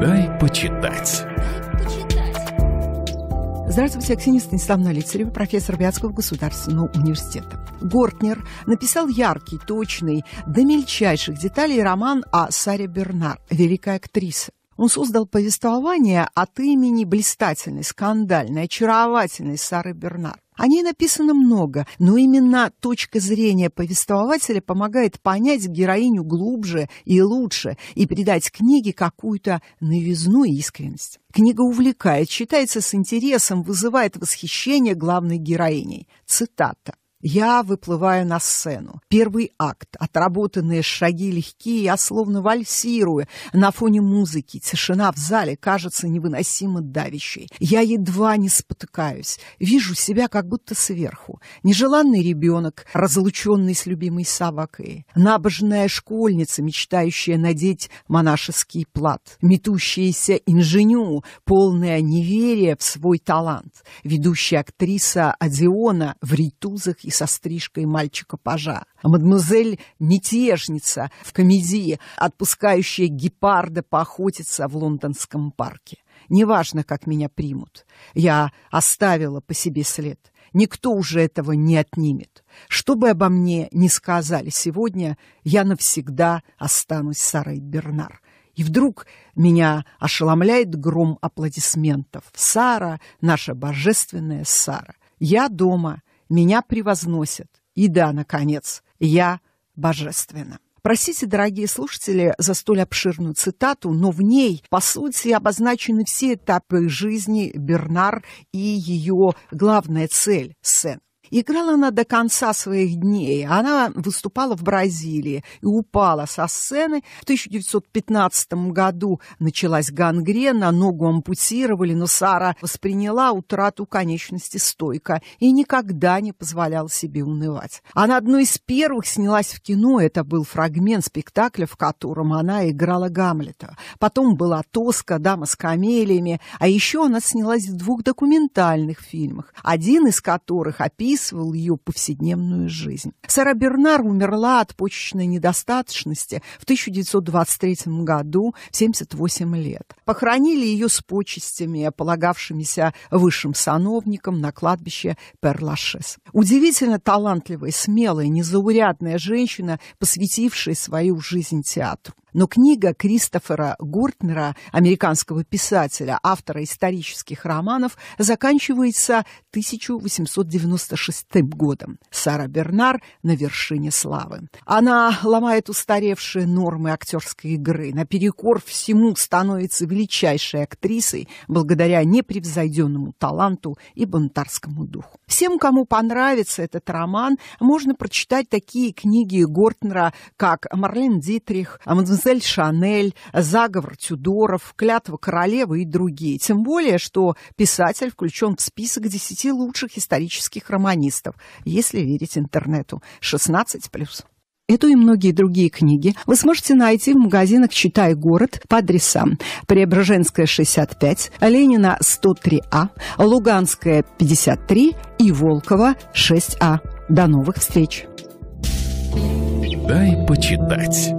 Дай почитать. Здравствуйте, Аксинья Станиславна Лицарева, профессор Вятского государственного университета. Гортнер написал яркий, точный, до мельчайших деталей роман о Саре Бернар, великой актрисе. Он создал повествование от имени блистательной, скандальной, очаровательной Сары Бернар. О ней написано много, но именно точка зрения повествователя помогает понять героиню глубже и лучше и придать книге какую-то новизну и искренность. Книга увлекает, читается с интересом, вызывает восхищение главной героиней. Цитата. Я выплываю на сцену. Первый акт. Отработанные шаги легкие, я словно вальсирую. На фоне музыки тишина в зале кажется невыносимо давящей. Я едва не спотыкаюсь. Вижу себя как будто сверху. Нежеланный ребенок, разлученный с любимой собакой. Набожная школьница, мечтающая надеть монашеский плат. Метущаяся инженю, полная неверия в свой талант. Ведущая актриса Адиона в ритузах и со стрижкой мальчика-пажа. Мадемуазель Нетешница в комедии, отпускающая гепарда поохотиться в лондонском парке. Неважно, как меня примут. Я оставила по себе след. Никто уже этого не отнимет. Что бы обо мне ни сказали сегодня, я навсегда останусь Сарой Бернар. И вдруг меня ошеломляет гром аплодисментов. Сара, наша божественная Сара. Я дома, меня превозносят. И да, наконец, я божественна. Простите, дорогие слушатели, за столь обширную цитату, но в ней, по сути, обозначены все этапы жизни Бернар и ее главная цель – Сен. Играла она до конца своих дней. Она выступала в Бразилии и упала со сцены. В 1915 году началась гангрена, ногу ампутировали, но Сара восприняла утрату конечности стойко и никогда не позволяла себе унывать. Она одной из первых снялась в кино. Это был фрагмент спектакля, в котором она играла Гамлета. Потом была «Тоска», «Дама с камелиями». А еще она снялась в двух документальных фильмах, один из которых описан описывал ее повседневную жизнь. Сара Бернар умерла от почечной недостаточности в 1923 году в 78 лет. Похоронили ее с почестями, полагавшимися высшим сановникам на кладбище Перлашес. Удивительно талантливая, смелая, незаурядная женщина, посвятившая свою жизнь театру. Но книга Кристофера Гортнера, американского писателя, автора исторических романов, заканчивается 1896 годом. Сара Бернар на вершине славы. Она ломает устаревшие нормы актерской игры, наперекор всему становится величайшей актрисой благодаря непревзойденному таланту и бунтарскому духу. Всем, кому понравится этот роман, можно прочитать такие книги Гортнера, как «Марлен Дитрих», «Мадемуазель мадемуазель Шанель, заговор Тюдоров, клятва королевы и другие. Тем более, что писатель включен в список десяти лучших исторических романистов, если верить интернету. 16 плюс. Эту и многие другие книги вы сможете найти в магазинах «Читай город» по адресам Преображенская, 65, Ленина, 103А, Луганская, 53 и Волкова, 6А. До новых встреч! Дай почитать.